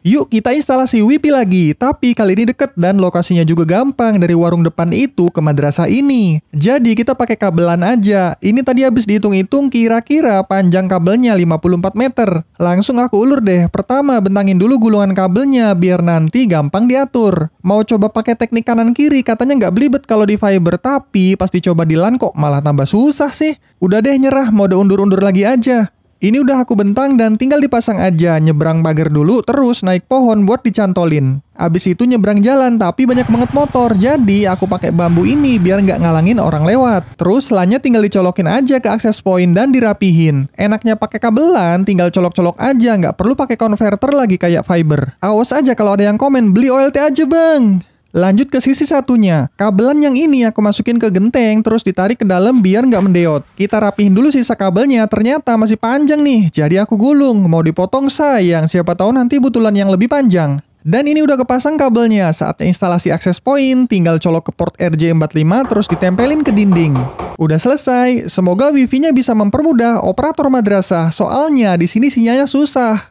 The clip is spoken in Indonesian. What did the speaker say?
Yuk kita instalasi WiFi lagi, tapi kali ini deket dan lokasinya juga gampang dari warung depan itu ke madrasah ini. Jadi kita pakai kabelan aja. Ini tadi habis dihitung-hitung kira-kira panjang kabelnya 54 meter. Langsung aku ulur deh. Pertama bentangin dulu gulungan kabelnya biar nanti gampang diatur. Mau coba pakai teknik kanan kiri katanya nggak belibet kalau di fiber, tapi pas dicoba di LAN kok malah tambah susah sih. Udah deh nyerah, mode undur-undur lagi aja. Ini udah aku bentang dan tinggal dipasang aja, nyebrang pagar dulu, terus naik pohon buat dicantolin. Abis itu nyebrang jalan, tapi banyak banget motor, jadi aku pakai bambu ini biar nggak ngalangin orang lewat. Terus selanya tinggal dicolokin aja ke akses point dan dirapihin. Enaknya pakai kabelan, tinggal colok-colok aja, nggak perlu pakai konverter lagi kayak fiber. Awas aja kalau ada yang komen, beli OLT aja bang! Lanjut ke sisi satunya, kabelan yang ini aku masukin ke genteng terus ditarik ke dalam biar nggak mendeot. Kita rapihin dulu sisa kabelnya, ternyata masih panjang nih, jadi aku gulung, mau dipotong sayang, siapa tahu nanti butulan yang lebih panjang. Dan ini udah kepasang kabelnya, saat instalasi akses point, tinggal colok ke port RJ45 terus ditempelin ke dinding. Udah selesai, semoga wifi-nya bisa mempermudah operator madrasah, soalnya di sini sinyalnya susah.